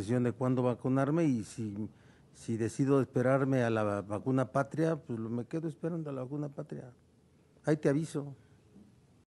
decisión de cuándo vacunarme y si, si decido esperarme a la vacuna patria, pues me quedo esperando a la vacuna patria. Ahí te aviso.